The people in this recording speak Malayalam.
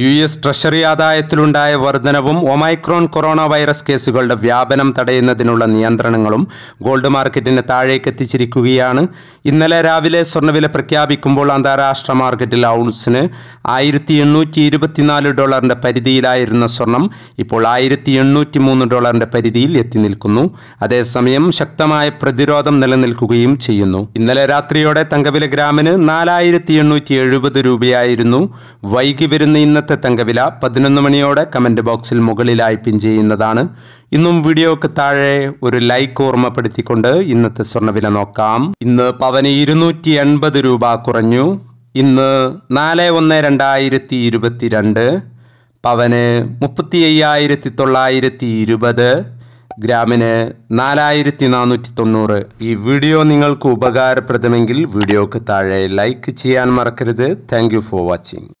യു എസ് ട്രഷറി ആദായത്തിലുണ്ടായ വർധനവും ഒമൈക്രോൺ കൊറോണ വൈറസ് കേസുകളുടെ വ്യാപനം തടയുന്നതിനുള്ള നിയന്ത്രണങ്ങളും ഗോൾഡ് മാർക്കറ്റിന് താഴേക്ക് എത്തിച്ചിരിക്കുകയാണ് ഇന്നലെ രാവിലെ സ്വർണ്ണവില പ്രഖ്യാപിക്കുമ്പോൾ അന്താരാഷ്ട്ര മാർക്കറ്റിൽ ഔൺസിന് ആയിരത്തി എണ്ണൂറ്റി ഇരുപത്തിനാല് പരിധിയിലായിരുന്ന സ്വർണം ഇപ്പോൾ ആയിരത്തി എണ്ണൂറ്റി മൂന്ന് പരിധിയിൽ എത്തി നിൽക്കുന്നു അതേസമയം ശക്തമായ പ്രതിരോധം നിലനിൽക്കുകയും ചെയ്യുന്നു ഇന്നലെ രാത്രിയോടെ തങ്കവില ഗ്രാമിന് നാലായിരത്തി എണ്ണൂറ്റി എഴുപത് രൂപയായിരുന്നു വൈകി വരുന്ന ഇന്നത്തെ ഇന്നത്തെ തങ്കവില പതിനൊന്ന് മണിയോടെ കമൻറ്റ് ബോക്സിൽ മുകളിലായി പിൻ ചെയ്യുന്നതാണ് ഇന്നും വീഡിയോക്ക് താഴെ ഒരു ലൈക്ക് ഓർമ്മപ്പെടുത്തിക്കൊണ്ട് ഇന്നത്തെ സ്വർണ്ണവില നോക്കാം ഇന്ന് പവന് ഇരുന്നൂറ്റി എൺപത് രൂപ കുറഞ്ഞു ഇന്ന് നാല് ഒന്ന് രണ്ടായിരത്തി ഇരുപത്തിരണ്ട് പവന് മുപ്പത്തി അയ്യായിരത്തി തൊള്ളായിരത്തി ഇരുപത് ഗ്രാമിന് നാലായിരത്തി നാനൂറ്റി തൊണ്ണൂറ് ഈ വീഡിയോ നിങ്ങൾക്ക് ഉപകാരപ്രദമെങ്കിൽ വീഡിയോക്ക് താഴെ ലൈക്ക് ചെയ്യാൻ മറക്കരുത് താങ്ക് ഫോർ വാച്ചിങ്